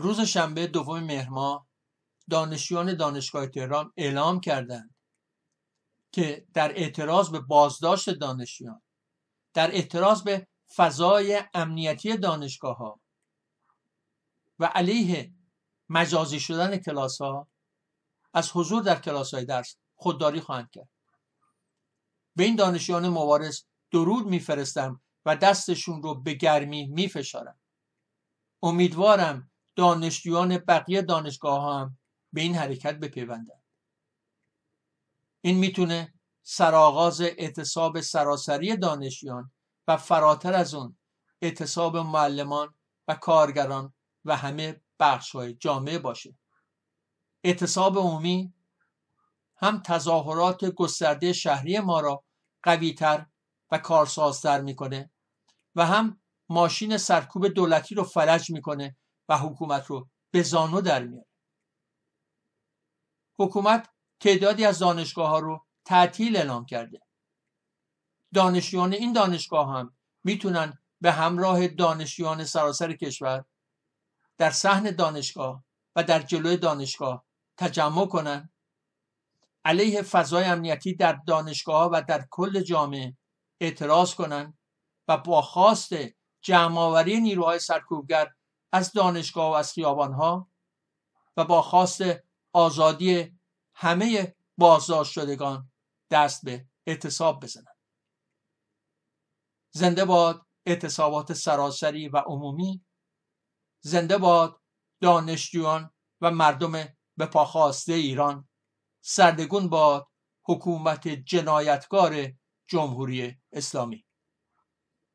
روز شنبه دوم مهرماه دانشجویان دانشگاه تهران اعلام کردند که در اعتراض به بازداشت دانشجویان در اعتراض به فضای امنیتی دانشگاه ها و علیه مجازی شدن کلاس ها از حضور در کلاس های درس خودداری خواهند کرد به این دانشیان مبارز درود میفرستم و دستشون رو به گرمی میفشارم امیدوارم دانشجویان بقیه دانشگاه ها هم به این حرکت بپیوندند این میتونه سرآغاز اعتصاب سراسری دانشیان و فراتر از اون اعتصاب معلمان و کارگران و همه بخش های جامعه باشه اعتصاب عمومی هم تظاهرات گسترده شهری ما را قویتر و کارسازتر میکنه و هم ماشین سرکوب دولتی رو فلج میکنه و حکومت رو به زانو در میاره حکومت تعدادی از دانشگاه ها رو تعطیل اعلام کرده دانشجویان این دانشگاه هم میتونن به همراه دانشجویان سراسر کشور در صحن دانشگاه و در جلوی دانشگاه تجمع کنن علیه فضای امنیتی در دانشگاه و در کل جامعه اعتراض کنند و با خواست جمعآوری نیروهای سرکوبگر از دانشگاه و از خیابانها و با خواست آزادی همه بازداشت شدگان دست به اعتصاب بزنند زنده باد اعتصابات سراسری و عمومی زنده باد دانشجویان و مردم به پاخواسته ایران سردگون باد حکومت جنایتکار جمهوری اسلامی